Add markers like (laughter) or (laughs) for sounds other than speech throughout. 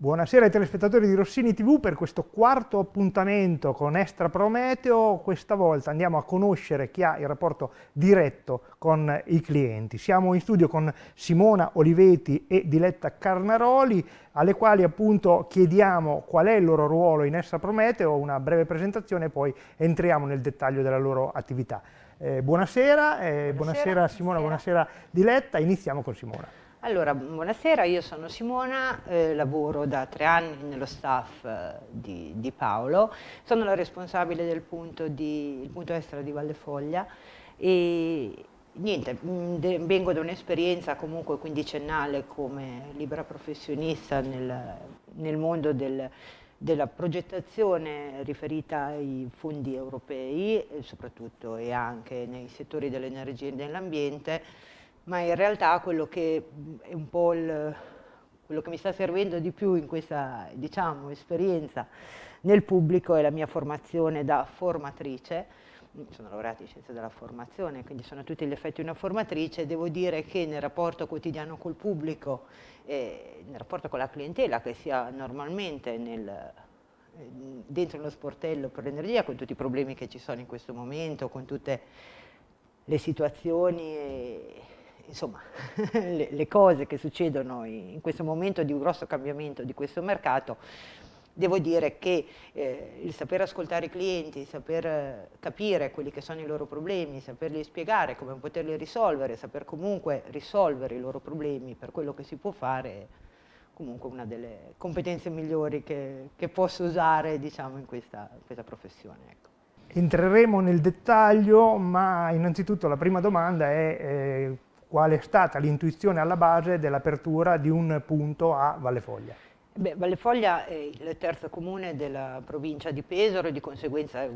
Buonasera ai telespettatori di Rossini TV per questo quarto appuntamento con Estra Prometeo. Questa volta andiamo a conoscere chi ha il rapporto diretto con i clienti. Siamo in studio con Simona Oliveti e Diletta Carnaroli, alle quali appunto chiediamo qual è il loro ruolo in Estra Prometeo, una breve presentazione e poi entriamo nel dettaglio della loro attività. Eh, buonasera, eh, buonasera, buonasera Simona, buonasera Diletta, iniziamo con Simona. Allora, buonasera, io sono Simona, eh, lavoro da tre anni nello staff eh, di, di, Paolo, sono la responsabile del punto, di, punto estero di Valle Foglia e niente, mh, mm, vengo da un'esperienza comunque quindicennale come libera professionista nel, nel mondo del, della progettazione riferita ai fondi europei, soprattutto e anche nei settori dell'energia e dell'ambiente, ma in realtà quello che è un po' il, quello che mi sta servendo di più in questa diciamo, esperienza nel pubblico è la mia formazione da formatrice, sono laureata in scienze della formazione, quindi sono a tutti gli effetti una formatrice, devo dire che nel rapporto quotidiano col pubblico, eh, nel rapporto con la clientela che sia normalmente nel, dentro uno sportello per l'energia, con tutti i problemi che ci sono in questo momento, con tutte le situazioni... E, insomma, (laughs) le, le cose che succedono in questo momento di un grosso cambiamento di questo mercato, devo dire che eh, il saper ascoltare i clienti, saper eh, capire quelli che sono i loro problemi, saperli spiegare come poterli risolvere, saper comunque risolvere i loro problemi per quello che si può fare, è comunque una delle competenze migliori che, che posso usare diciamo, in, questa, in questa professione. Ecco. Entreremo nel dettaglio, ma innanzitutto la prima domanda è eh, qual è stata l'intuizione alla base dell'apertura di un punto a Vallefoglia. Beh, Vallefoglia è il terzo comune della provincia di Pesaro e di conseguenza è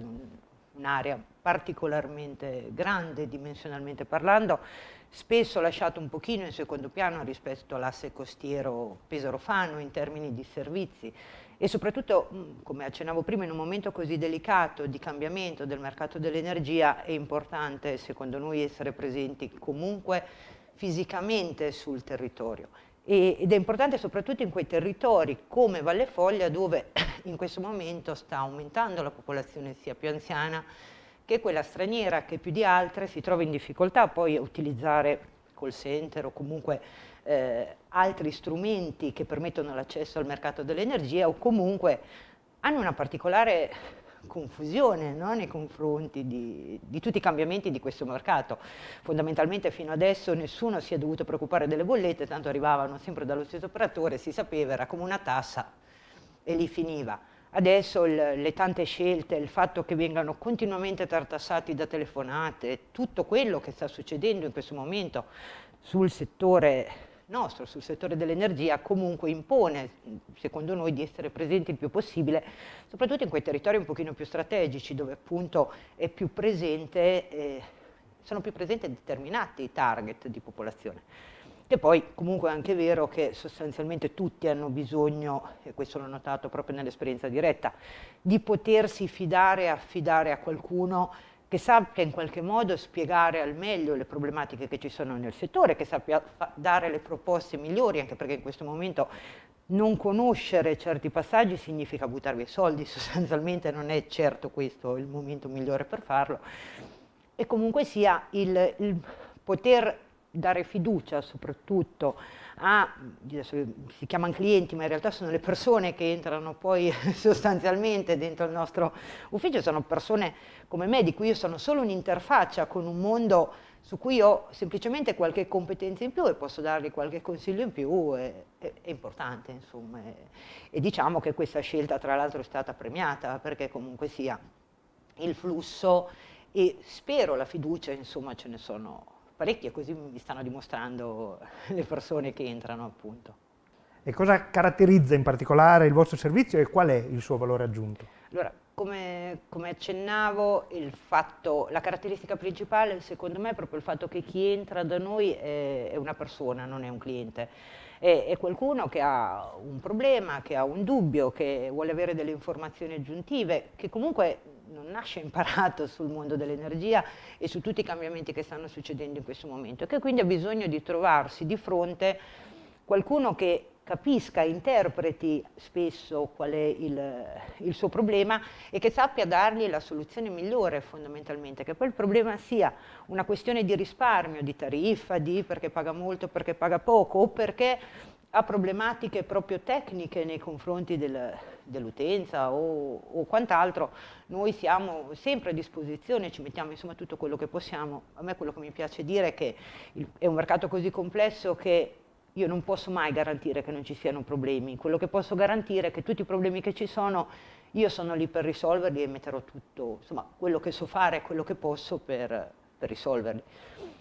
un'area particolarmente grande dimensionalmente parlando, spesso lasciato un pochino in secondo piano rispetto all'asse costiero Pesaro-Fano in termini di servizi e soprattutto, mm, come accennavo prima, in un momento così delicato di cambiamento del mercato dell'energia è importante, secondo noi, essere presenti comunque fisicamente sul territorio. ed è importante soprattutto in quei territori come Valle Foglia dove (coughs) in questo momento sta aumentando la popolazione sia più anziana che quella straniera che più di altre si trova in difficoltà poi a utilizzare call center o comunque eh, altri strumenti che permettono l'accesso al mercato dell'energia o comunque hanno una particolare confusione no? nei confronti di, di, tutti i cambiamenti di questo mercato. Fondamentalmente fino adesso nessuno si è dovuto preoccupare delle bollette, tanto arrivavano sempre dallo stesso operatore, si sapeva, era come una tassa e lì finiva. Adesso il, le tante scelte, il fatto che vengano continuamente tartassati da telefonate, tutto quello che sta succedendo in questo momento sul settore nostro, sul settore dell'energia, comunque impone, secondo noi, di essere presenti il più possibile, soprattutto in quei territori un pochino più strategici, dove appunto più presente, eh, sono più presenti determinati target di popolazione. E poi comunque è anche vero che sostanzialmente tutti hanno bisogno, e questo l'ho notato proprio nell'esperienza diretta, di potersi fidare e affidare a qualcuno che sappia in qualche modo spiegare al meglio le problematiche che ci sono nel settore, che sappia dare le proposte migliori, anche perché in questo momento non conoscere certi passaggi significa buttarvi i soldi, (laughs) sostanzialmente non è certo questo il momento migliore per farlo, e comunque sia il, il poter dare fiducia soprattutto a, si chiamano clienti, ma in realtà sono le persone che entrano poi (laughs) sostanzialmente dentro il nostro ufficio, sono persone come me, di cui io sono solo un'interfaccia con un mondo su cui ho semplicemente qualche competenza in più e posso dargli qualche consiglio in più, è, è, è importante insomma. E, e diciamo che questa scelta tra l'altro è stata premiata perché comunque sia il flusso e spero la fiducia, insomma ce ne sono parecchi e così mi stanno dimostrando (laughs) le persone che entrano appunto. E cosa caratterizza in particolare il vostro servizio e qual è il suo valore aggiunto? Allora, come, come accennavo, fatto, la caratteristica principale secondo me è proprio il fatto che chi entra da noi è, è una persona, non è un cliente è, è qualcuno che ha un problema, che ha un dubbio, che vuole avere delle informazioni aggiuntive, che comunque non nasce imparato sul mondo dell'energia e su tutti i cambiamenti che stanno succedendo in questo momento e che quindi ha bisogno di trovarsi di fronte qualcuno che capisca, interpreti spesso qual è il, il, suo problema e che sappia dargli la soluzione migliore fondamentalmente, che poi il problema sia una questione di risparmio, di tariffa, di perché paga molto, perché paga poco o perché ha problematiche proprio tecniche nei confronti del, dell'utenza o, o quant'altro, noi siamo sempre a disposizione, ci mettiamo insomma tutto quello che possiamo. A me quello che mi piace dire è che il, è un mercato così complesso che io non posso mai garantire che non ci siano problemi, quello che posso garantire è che tutti i problemi che ci sono io sono lì per risolverli e metterò tutto, insomma, quello che so fare e quello che posso per, per risolverli.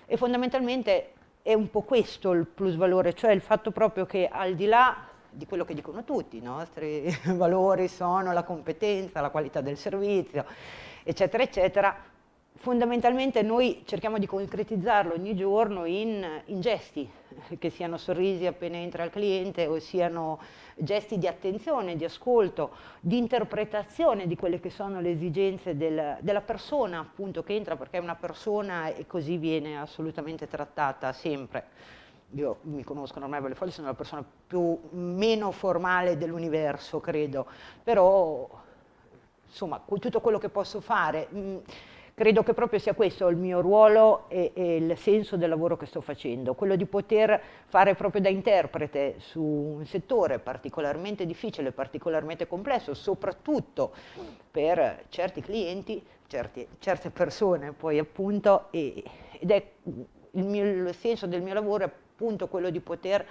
E fondamentalmente è un po' questo il plus valore, cioè il fatto proprio che al di là di quello che dicono tutti, i nostri (laughs) valori sono la competenza, la qualità del servizio, eccetera, eccetera, fondamentalmente noi cerchiamo di concretizzarlo ogni giorno in, in, gesti, che siano sorrisi appena entra il cliente o siano gesti di attenzione, di ascolto, di interpretazione di quelle che sono le esigenze del, della persona appunto che entra perché è una persona e così viene assolutamente trattata sempre. Io mi conosco ormai per le foglie, sono la persona più, meno formale dell'universo, credo, però insomma con tutto quello che posso fare... Mh, mm, credo che proprio sia questo il mio ruolo e, e, il senso del lavoro che sto facendo, quello di poter fare proprio da interprete su un settore particolarmente difficile, particolarmente complesso, soprattutto per certi clienti, certi, certe persone poi appunto, e, ed è il, mio, il senso del mio lavoro è appunto quello di poter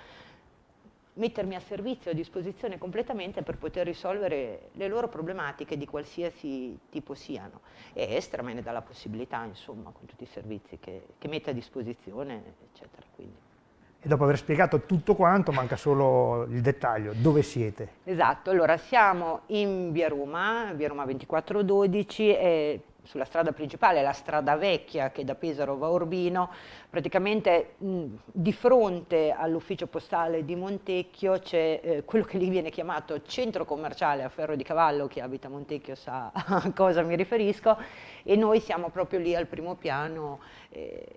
mettermi a servizio, a disposizione completamente per poter risolvere le loro problematiche di qualsiasi tipo siano. E Estra me ne dà la possibilità, insomma, con tutti i servizi che, che mette a disposizione, eccetera. Quindi. E dopo aver spiegato tutto quanto, manca solo il dettaglio, dove siete? Esatto, allora siamo in Via Roma, Via Roma 2412, sulla strada principale, la strada vecchia che da Pesaro va a Urbino, praticamente mh, di fronte all'ufficio postale di Montecchio c'è eh, quello che lì viene chiamato centro commerciale a ferro di cavallo, chi abita Montecchio sa (laughs) a cosa mi riferisco, e noi siamo proprio lì al primo piano. Eh,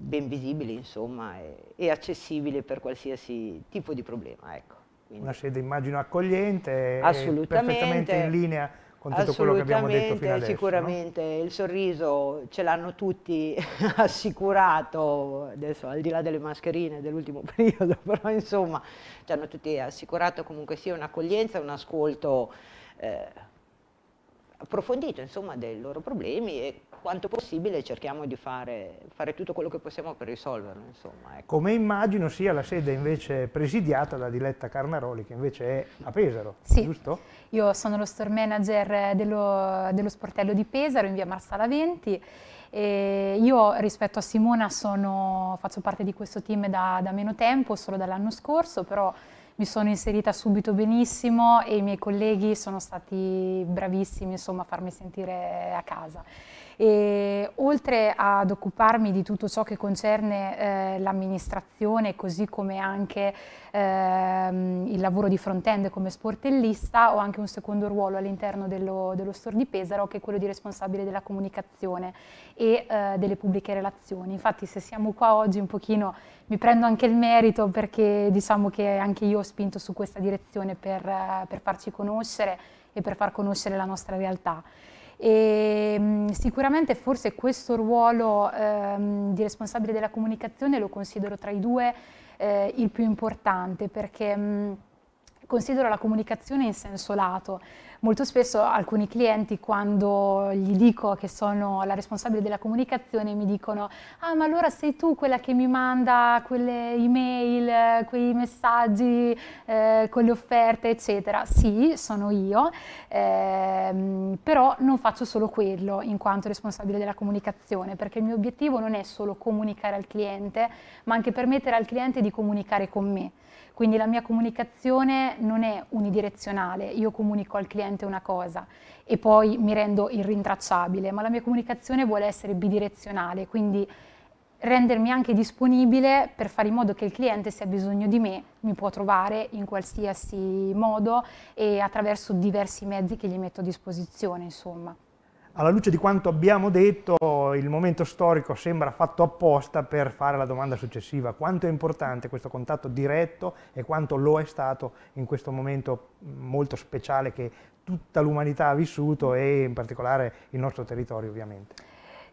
ben visibili insomma e, e accessibili per qualsiasi tipo di problema. Ecco. Quindi. Una sede immagino accogliente, assolutamente perfettamente in linea con tutto quello che abbiamo detto fino adesso. Sicuramente, no? il sorriso ce l'hanno tutti (laughs) assicurato, adesso al di là delle mascherine dell'ultimo (laughs) periodo, però insomma, ci hanno tutti assicurato comunque sia un'accoglienza, un ascolto eh, approfondito insomma, dei loro problemi e quanto possibile cerchiamo di fare, fare tutto quello che possiamo per risolverlo. Insomma, ecco. Come immagino sia la sede invece presidiata da Diletta Carnaroli che invece è a Pesaro, sì. giusto? Io sono lo store manager dello, dello sportello di Pesaro in via Marsala 20 e io rispetto a Simona sono, faccio parte di questo team da, da meno tempo, solo dall'anno scorso, però mi sono inserita subito benissimo e i miei colleghi sono stati bravissimi insomma, a farmi sentire a casa e oltre ad occuparmi di tutto ciò che concerne eh, l'amministrazione così come anche ehm, il lavoro di front-end come sportellista ho anche un secondo ruolo all'interno dello, dello, store di Pesaro che è quello di responsabile della comunicazione e eh, delle pubbliche relazioni. Infatti se siamo qua oggi un pochino mi prendo anche il merito perché diciamo che anche io ho spinto su questa direzione per, eh, per farci conoscere e per far conoscere la nostra realtà e mm, sicuramente forse questo ruolo ehm, di responsabile della comunicazione lo considero tra i due eh, il più importante perché mh, mm, considero la comunicazione in senso lato. Molto spesso alcuni clienti quando gli dico che sono la responsabile della comunicazione mi dicono ah ma allora sei tu quella che mi manda quelle email, quei messaggi eh, con le offerte eccetera. Sì, sono io, ehm, però non faccio solo quello in quanto responsabile della comunicazione perché il mio obiettivo non è solo comunicare al cliente ma anche permettere al cliente di comunicare con me. Quindi la mia comunicazione non è unidirezionale, io comunico al cliente una cosa e poi mi rendo irrintracciabile, ma la mia comunicazione vuole essere bidirezionale, quindi rendermi anche disponibile per fare in modo che il cliente, se ha bisogno di me, mi può trovare in qualsiasi modo e attraverso diversi mezzi che gli metto a disposizione, insomma alla luce di quanto abbiamo detto, il momento storico sembra fatto apposta per fare la domanda successiva. Quanto è importante questo contatto diretto e quanto lo è stato in questo momento molto speciale che tutta l'umanità ha vissuto e in particolare il nostro territorio ovviamente?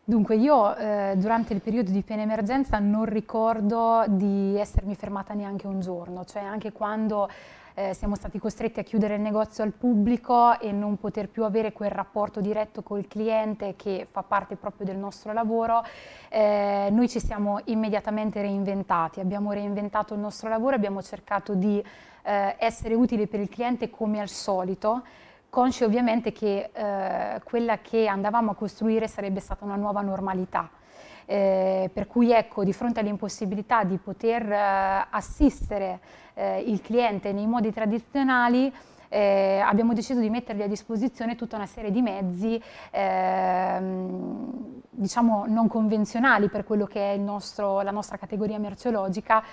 Dunque io eh, durante il periodo di piena emergenza non ricordo di essermi fermata neanche un giorno, cioè anche quando eh, siamo stati costretti a chiudere il negozio al pubblico e non poter più avere quel rapporto diretto col cliente che fa parte proprio del nostro lavoro, eh, noi ci siamo immediatamente reinventati, abbiamo reinventato il nostro lavoro, abbiamo cercato di eh, essere utili per il cliente come al solito, consci ovviamente che eh, quella che andavamo a costruire sarebbe stata una nuova normalità eh, per cui ecco, di fronte all'impossibilità di poter eh, assistere eh, il cliente nei modi tradizionali, eh, abbiamo deciso di mettergli a disposizione tutta una serie di mezzi ehm, diciamo non convenzionali per quello che è nostro, la nostra categoria merceologica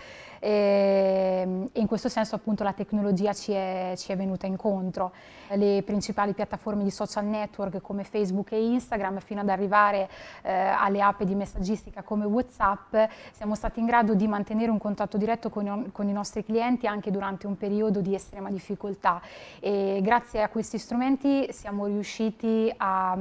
e, ehm, e in questo senso appunto la tecnologia ci è, ci è venuta incontro. Le principali piattaforme di social network come Facebook e Instagram fino ad arrivare eh, alle app di messaggistica come Whatsapp siamo stati in grado di mantenere un contatto diretto con, con i nostri clienti anche durante un periodo di estrema difficoltà e grazie a questi strumenti siamo riusciti a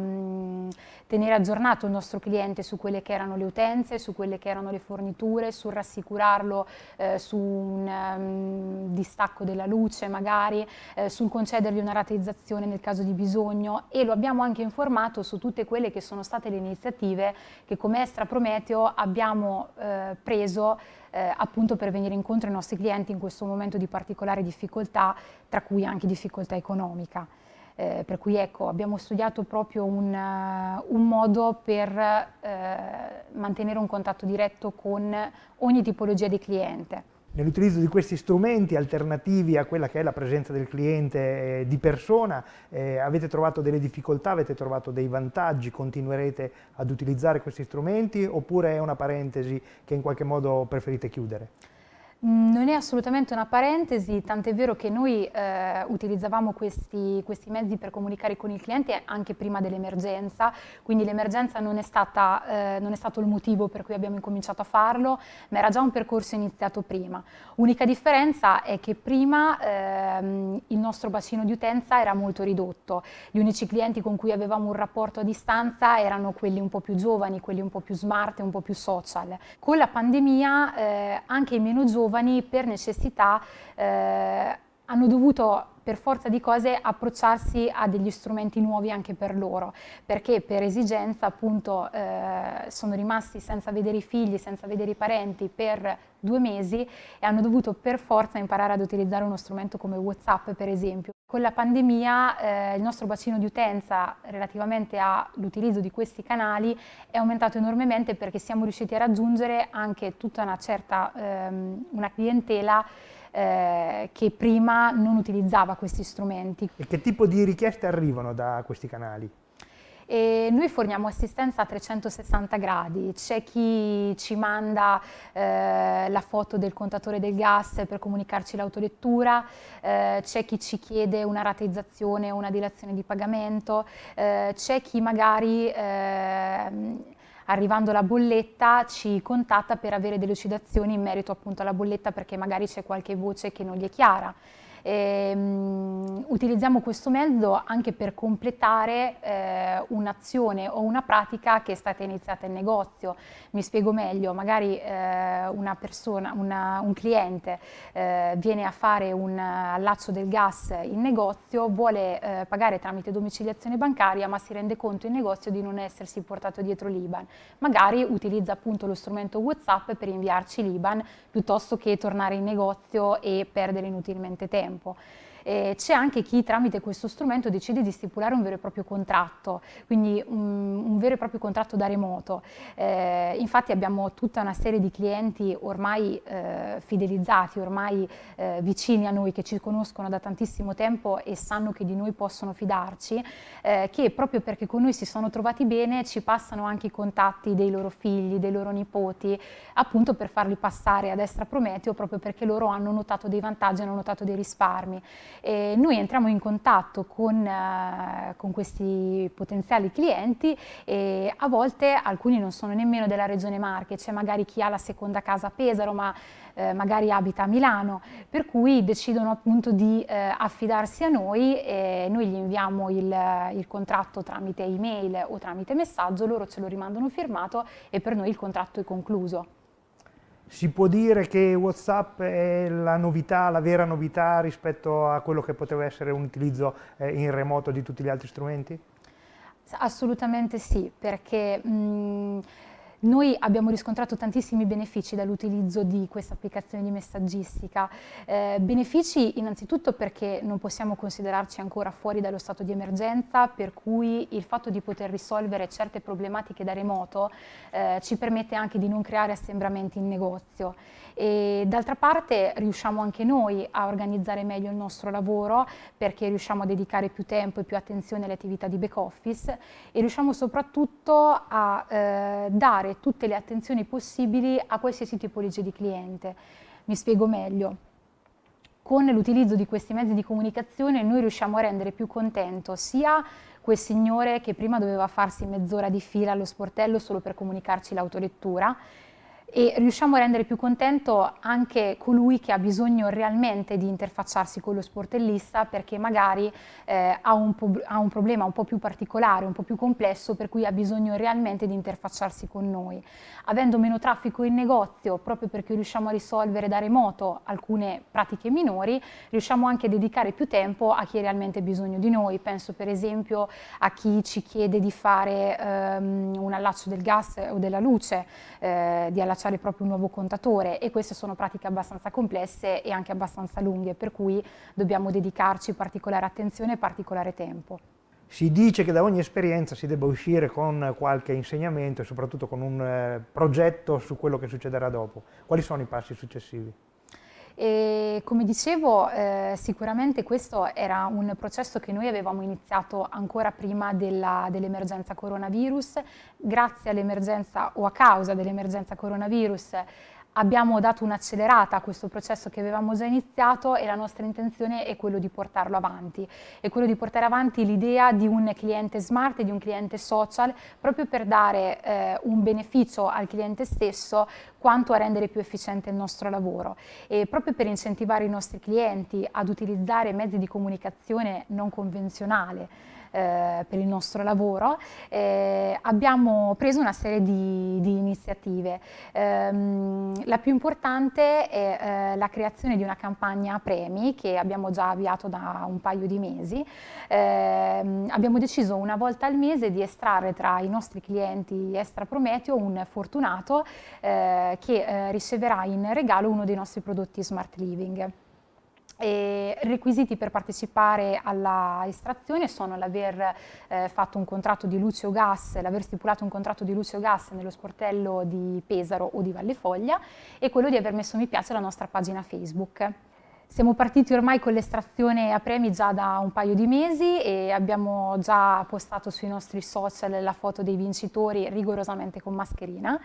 tenere aggiornato il nostro cliente su quelle che erano le utenze, su quelle che erano le forniture, sul rassicurarlo eh, su un um, distacco della luce magari, eh, sul concedergli una rateizzazione nel caso di bisogno e lo abbiamo anche informato su tutte quelle che sono state le iniziative che come Estra Prometeo abbiamo eh, preso eh, appunto per venire incontro ai nostri clienti in questo momento di particolare difficoltà, tra cui anche difficoltà economica. Eh, per cui ecco, abbiamo studiato proprio un, uh, un modo per uh, mantenere un contatto diretto con ogni tipologia di cliente. Nell'utilizzo di questi strumenti alternativi a quella che è la presenza del cliente eh, di persona, eh, avete trovato delle difficoltà, avete trovato dei vantaggi, continuerete ad utilizzare questi strumenti oppure è una parentesi che in qualche modo preferite chiudere? Mm, non è assolutamente una parentesi, tant'è vero che noi eh, utilizzavamo questi, questi, mezzi per comunicare con il cliente anche prima dell'emergenza, quindi l'emergenza non, eh, non, è stato il motivo per cui abbiamo incominciato a farlo, ma era già un percorso iniziato prima. Unica differenza è che prima ehm, il nostro bacino di utenza era molto ridotto, gli unici clienti con cui avevamo un rapporto a distanza erano quelli un po' più giovani, quelli un po' più smart, un po' più social. Con la pandemia eh, anche i meno giovani giovani per necessità eh, hanno dovuto per forza di cose approcciarsi a degli strumenti nuovi anche per loro, perché per esigenza appunto eh, sono rimasti senza vedere i figli, senza vedere i parenti per due mesi e hanno dovuto per forza imparare ad utilizzare uno strumento come Whatsapp per esempio. Con la pandemia eh, il nostro bacino di utenza relativamente all'utilizzo di questi canali è aumentato enormemente perché siamo riusciti a raggiungere anche tutta una certa ehm, una clientela eh, che prima non utilizzava questi strumenti. E che tipo di richieste arrivano da questi canali? E noi forniamo assistenza a 360 gradi, c'è chi ci manda eh, la foto del contatore del gas per comunicarci l'autolettura, eh, c'è chi ci chiede una rateizzazione o una dilazione di pagamento, eh, c'è chi magari ehm, arrivando la bolletta ci contatta per avere delucidazioni in merito appunto alla bolletta perché magari c'è qualche voce che non gli è chiara. Ehm, utilizziamo questo mezzo anche per completare eh, un'azione o una pratica che è stata iniziata in negozio. Mi spiego meglio, magari eh, una persona, una, un cliente eh, viene a fare un allaccio del gas in negozio, vuole eh, pagare tramite domiciliazione bancaria ma si rende conto in negozio di non essersi portato dietro l'IBAN. Magari utilizza appunto lo strumento WhatsApp per inviarci l'IBAN piuttosto che tornare in negozio e perdere inutilmente tempo. tempo. eh, c'è anche chi tramite questo strumento decide di stipulare un vero e proprio contratto, quindi un, un vero e proprio contratto da remoto. Eh, infatti abbiamo tutta una serie di clienti ormai eh, fidelizzati, ormai eh, vicini a noi, che ci conoscono da tantissimo tempo e sanno che di noi possono fidarci, eh, che proprio perché con noi si sono trovati bene ci passano anche i contatti dei loro figli, dei loro nipoti, appunto per farli passare a destra Prometeo proprio perché loro hanno notato dei vantaggi, hanno notato dei risparmi. E noi entriamo in contatto con, eh, con, questi potenziali clienti e a volte alcuni non sono nemmeno della regione Marche, c'è magari chi ha la seconda casa a Pesaro ma eh, magari abita a Milano, per cui decidono appunto di eh, affidarsi a noi e noi gli inviamo il, il contratto tramite email o tramite messaggio, loro ce lo rimandano firmato e per noi il contratto è concluso. Si può dire che WhatsApp è la novità, la vera novità rispetto a quello che poteva essere un utilizzo eh, in remoto di tutti gli altri strumenti? Assolutamente sì, perché mh, mm, noi abbiamo riscontrato tantissimi benefici dall'utilizzo di questa applicazione di messaggistica. Eh, benefici innanzitutto perché non possiamo considerarci ancora fuori dallo stato di emergenza, per cui il fatto di poter risolvere certe problematiche da remoto eh, ci permette anche di non creare assembramenti in negozio. E d'altra parte riusciamo anche noi a organizzare meglio il nostro lavoro perché riusciamo a dedicare più tempo e più attenzione alle attività di back office e riusciamo soprattutto a eh, dare prestare tutte le attenzioni possibili a qualsiasi tipologia di cliente. Mi spiego meglio. Con l'utilizzo di questi mezzi di comunicazione noi riusciamo a rendere più contento sia quel signore che prima doveva farsi mezz'ora di fila allo sportello solo per comunicarci l'autolettura, e riusciamo a rendere più contento anche colui che ha bisogno realmente di interfacciarsi con lo sportellista perché magari eh, ha, un ha, un problema un po' più particolare, un po' più complesso per cui ha bisogno realmente di interfacciarsi con noi. Avendo meno traffico in negozio proprio perché riusciamo a risolvere da remoto alcune pratiche minori, riusciamo anche a dedicare più tempo a chi ha realmente bisogno di noi. Penso per esempio a chi ci chiede di fare ehm, un allaccio del gas o della luce, eh, di allacciare allacciare proprio un nuovo contatore e queste sono pratiche abbastanza complesse e anche abbastanza lunghe, per cui dobbiamo dedicarci particolare attenzione e particolare tempo. Si dice che da ogni esperienza si debba uscire con qualche insegnamento e soprattutto con un eh, progetto su quello che succederà dopo. Quali sono i passi successivi? E come dicevo, eh, sicuramente questo era un processo che noi avevamo iniziato ancora prima dell'emergenza coronavirus. Grazie all'emergenza o a causa dell'emergenza coronavirus abbiamo dato un'accelerata a questo processo che avevamo già iniziato e la nostra intenzione è quello di portarlo avanti, è quello di portare avanti l'idea di un cliente smart e di un cliente social proprio per dare eh, un beneficio al cliente stesso quanto a rendere più efficiente il nostro lavoro e proprio per incentivare i nostri clienti ad utilizzare mezzi di comunicazione non convenzionale eh, per il nostro lavoro, eh, abbiamo preso una serie di, di iniziative. Ehm, la più importante è eh, la creazione di una campagna premi che abbiamo già avviato da un paio di mesi. Ehm, abbiamo deciso una volta al mese di estrarre tra i nostri clienti Extra Prometeo un fortunato eh, che eh, riceverà in regalo uno dei nostri prodotti Smart Living. I requisiti per partecipare alla estrazione sono l'aver eh, fatto un contratto di luce o gas, l'aver stipulato un contratto di luce o gas nello sportello di Pesaro o di Vallefoglia e quello di aver messo mi piace alla nostra pagina Facebook. Siamo partiti ormai con l'estrazione a premi già da un paio di mesi e abbiamo già postato sui nostri social la foto dei vincitori rigorosamente con mascherina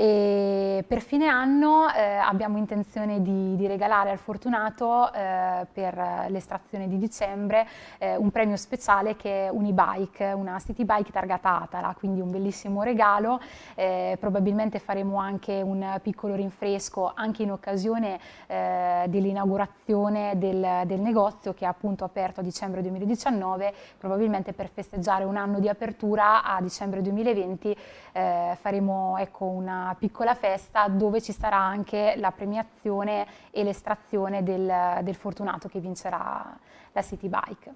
e per fine anno eh, abbiamo intenzione di, di, regalare al fortunato eh, per l'estrazione di dicembre eh, un premio speciale che è un'e-bike, una city bike targata Atala, quindi un bellissimo regalo, eh, probabilmente faremo anche un piccolo rinfresco anche in occasione eh, dell'inaugurazione del, del, negozio che è appunto aperto a dicembre 2019, probabilmente per festeggiare un anno di apertura a dicembre 2020 eh, faremo ecco, una piccola festa dove ci sarà anche la premiazione e l'estrazione del, del fortunato che vincerà la City Bike.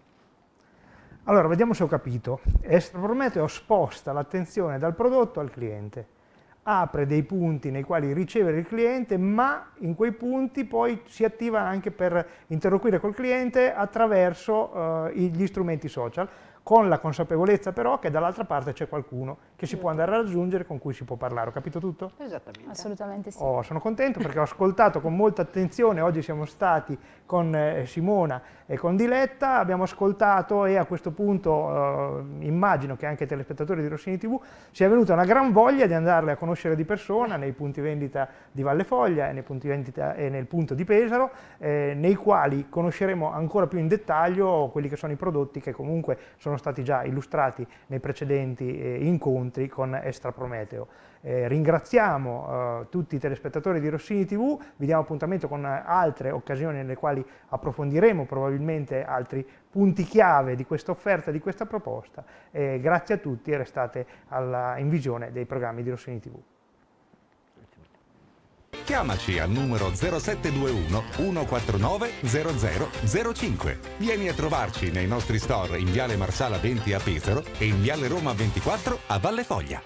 Allora, vediamo se ho capito. Estroprometeo sposta l'attenzione dal prodotto al cliente apre dei punti nei quali ricevere il cliente, ma in quei punti poi si attiva anche per interloquire col cliente attraverso eh, gli strumenti social con la consapevolezza però che dall'altra parte c'è qualcuno che si può certo. andare a raggiungere, con cui si può parlare. Ho capito tutto? Esattamente. Assolutamente sì. Oh, sono contento perché ho ascoltato con molta attenzione, oggi siamo stati con eh, Simona e con Diletta, abbiamo ascoltato e a questo punto eh, immagino che anche i telespettatori di Rossini TV sia venuta una gran voglia di andarle a conoscere di persona nei punti vendita di Valle Foglia e, nei punti vendita, e nel punto di Pesaro, eh, nei quali conosceremo ancora più in dettaglio quelli che sono i prodotti che comunque sono sono stati già illustrati nei precedenti eh, incontri con Extra Prometeo. Eh, ringraziamo eh, tutti i telespettatori di Rossini TV, vi diamo appuntamento con altre occasioni nelle quali approfondiremo probabilmente altri punti chiave di questa offerta, di questa proposta. Eh, grazie a tutti e restate alla, in visione dei programmi di Rossini TV. Chiamaci al numero 0721 149 0005. Vieni a trovarci nei nostri store in Viale Marsala 20 a Pesaro e in Viale Roma 24 a Valle Foglia.